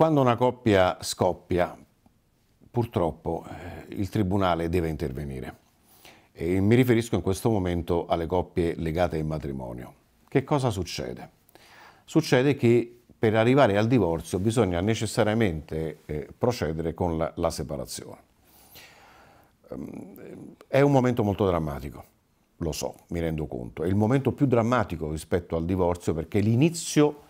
Quando una coppia scoppia, purtroppo eh, il Tribunale deve intervenire. E mi riferisco in questo momento alle coppie legate in matrimonio. Che cosa succede? Succede che per arrivare al divorzio bisogna necessariamente eh, procedere con la, la separazione. Ehm, è un momento molto drammatico, lo so, mi rendo conto. È il momento più drammatico rispetto al divorzio perché l'inizio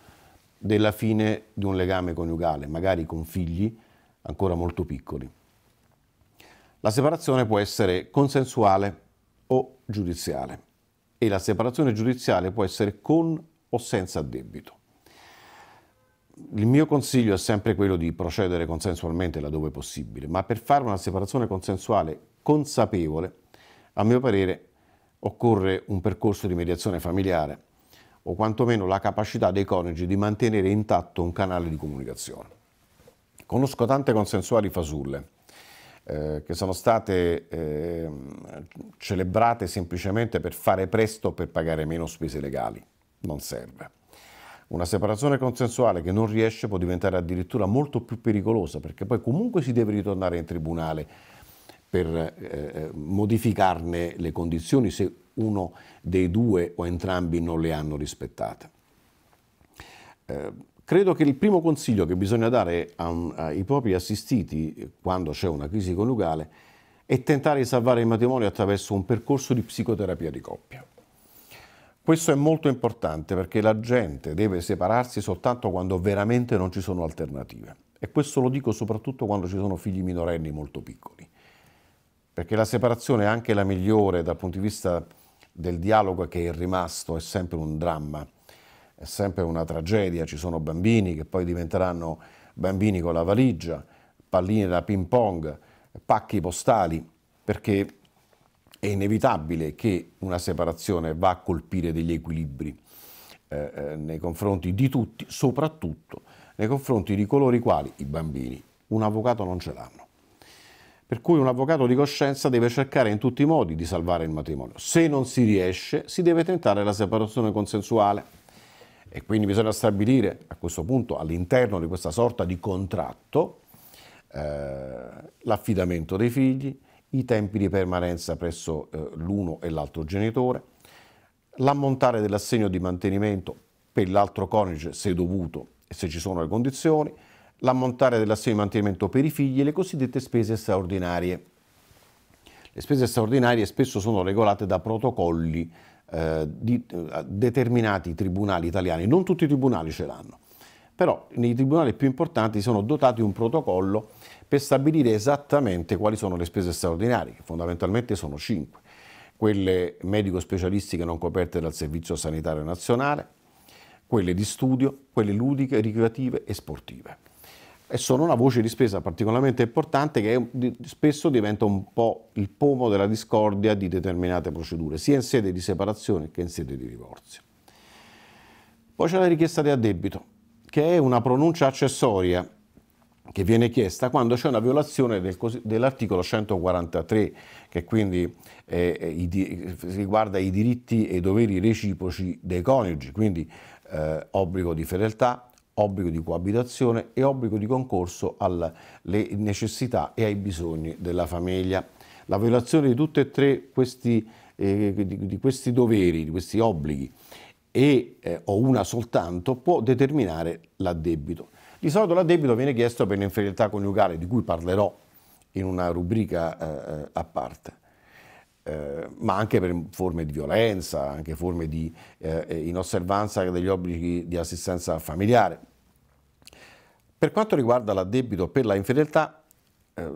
della fine di un legame coniugale, magari con figli ancora molto piccoli. La separazione può essere consensuale o giudiziale e la separazione giudiziale può essere con o senza debito. Il mio consiglio è sempre quello di procedere consensualmente laddove possibile, ma per fare una separazione consensuale consapevole, a mio parere, occorre un percorso di mediazione familiare o quantomeno la capacità dei coniugi di mantenere intatto un canale di comunicazione. Conosco tante consensuali fasulle eh, che sono state eh, celebrate semplicemente per fare presto per pagare meno spese legali. Non serve. Una separazione consensuale che non riesce può diventare addirittura molto più pericolosa perché poi comunque si deve ritornare in tribunale per eh, eh, modificarne le condizioni se uno dei due o entrambi non le hanno rispettate. Eh, credo che il primo consiglio che bisogna dare a un, ai propri assistiti eh, quando c'è una crisi coniugale è tentare di salvare il matrimonio attraverso un percorso di psicoterapia di coppia. Questo è molto importante perché la gente deve separarsi soltanto quando veramente non ci sono alternative. E questo lo dico soprattutto quando ci sono figli minorenni molto piccoli perché la separazione, anche la migliore dal punto di vista del dialogo che è rimasto, è sempre un dramma, è sempre una tragedia. Ci sono bambini che poi diventeranno bambini con la valigia, palline da ping pong, pacchi postali, perché è inevitabile che una separazione va a colpire degli equilibri eh, eh nei confronti di tutti, soprattutto nei confronti di coloro i quali, i bambini, un avvocato non ce l'hanno. Per cui un avvocato di coscienza deve cercare in tutti i modi di salvare il matrimonio. Se non si riesce, si deve tentare la separazione consensuale. E quindi bisogna stabilire a questo punto all'interno di questa sorta di contratto eh, l'affidamento dei figli, i tempi di permanenza presso eh, l'uno e l'altro genitore, l'ammontare dell'assegno di mantenimento per l'altro coniuge se dovuto e se ci sono le condizioni, l'ammontare dell'assegno di mantenimento per i figli e le cosiddette spese straordinarie. Le spese straordinarie spesso sono regolate da protocolli eh, di eh, determinati tribunali italiani, non tutti i tribunali ce l'hanno, però nei tribunali più importanti sono dotati un protocollo per stabilire esattamente quali sono le spese straordinarie, che fondamentalmente sono 5, quelle medico-specialistiche non coperte dal Servizio Sanitario Nazionale, quelle di studio, quelle ludiche, ricreative e sportive e sono una voce di spesa particolarmente importante che è, spesso diventa un po' il pomo della discordia di determinate procedure, sia in sede di separazione che in sede di divorzio. Poi c'è la richiesta di addebito, che è una pronuncia accessoria che viene chiesta quando c'è una violazione del, dell'articolo 143, che quindi eh, i, riguarda i diritti e i doveri reciproci dei coniugi, quindi eh, obbligo di fedeltà, obbligo di coabitazione e obbligo di concorso alle necessità e ai bisogni della famiglia. La violazione di tutti e tre questi, eh, di, di questi doveri, di questi obblighi, e, eh, o una soltanto, può determinare l'addebito. Di solito l'addebito viene chiesto per l'inferiorità coniugale, di cui parlerò in una rubrica eh, a parte. Eh, ma anche per forme di violenza, anche forme di eh, inosservanza degli obblighi di assistenza familiare. Per quanto riguarda l'addebito per la infedeltà, eh,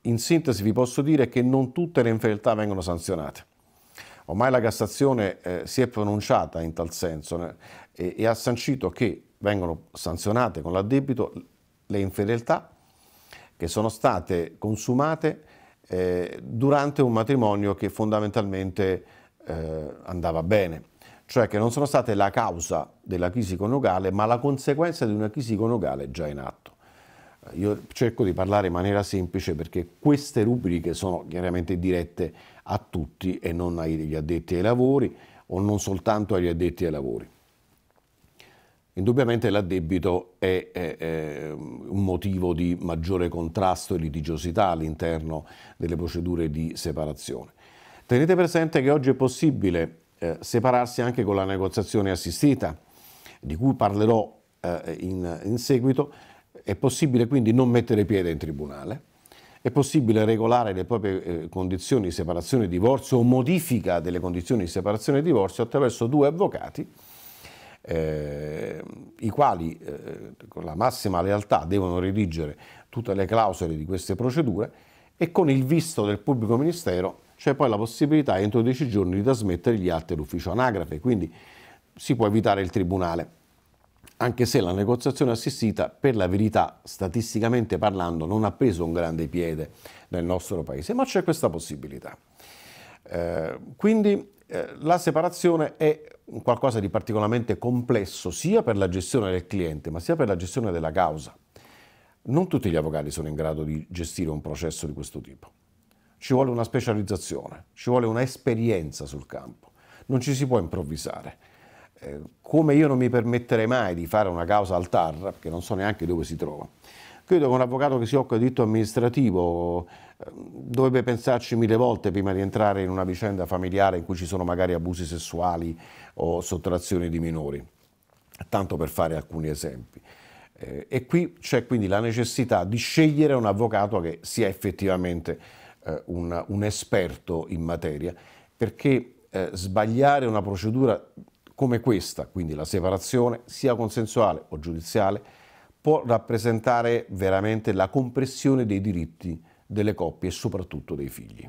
in sintesi vi posso dire che non tutte le infedeltà vengono sanzionate. Ormai la Cassazione eh, si è pronunciata in tal senso eh, e ha sancito che vengono sanzionate con l'addebito le infedeltà che sono state consumate eh, durante un matrimonio che fondamentalmente eh, andava bene cioè che non sono state la causa della crisi coniugale, ma la conseguenza di una crisi coniugale già in atto. Eh, io cerco di parlare in maniera semplice perché queste rubriche sono chiaramente dirette a tutti e non agli addetti ai lavori o non soltanto agli addetti ai lavori. Indubbiamente l'addebito è, è, è, un motivo di maggiore contrasto e litigiosità all'interno delle procedure di separazione. Tenete presente che oggi è possibile eh, separarsi anche con la negoziazione assistita, di cui parlerò eh, in, in seguito, è possibile quindi non mettere piede in tribunale, è possibile regolare le proprie eh, condizioni di separazione e divorzio o modifica delle condizioni di separazione e divorzio attraverso due avvocati, eh, i quali eh, con la massima lealtà devono redigere tutte le clausole di queste procedure e con il visto del pubblico ministero c'è poi la possibilità entro 10 giorni di trasmettere gli atti all'ufficio anagrafe, quindi si può evitare il tribunale, anche se la negoziazione assistita, per la verità, statisticamente parlando, non ha preso un grande piede nel nostro paese, ma c'è questa possibilità. Eh, quindi eh, la separazione è qualcosa di particolarmente complesso sia per la gestione del cliente, ma sia per la gestione della causa. Non tutti gli avvocati sono in grado di gestire un processo di questo tipo ci vuole una specializzazione, ci vuole un'esperienza sul campo, non ci si può improvvisare. Eh, come io non mi permetterei mai di fare una causa al TAR, perché non so neanche dove si trova, credo che un avvocato che si occupa di diritto amministrativo ehm, dovrebbe pensarci mille volte prima di entrare in una vicenda familiare in cui ci sono magari abusi sessuali o sottrazioni di minori, tanto per fare alcuni esempi. Eh, e qui c'è quindi la necessità di scegliere un avvocato che sia effettivamente eh, una, un esperto in materia, perché eh, sbagliare una procedura come questa, quindi la separazione, sia consensuale o giudiziale, può rappresentare veramente la compressione dei diritti delle coppie e soprattutto dei figli.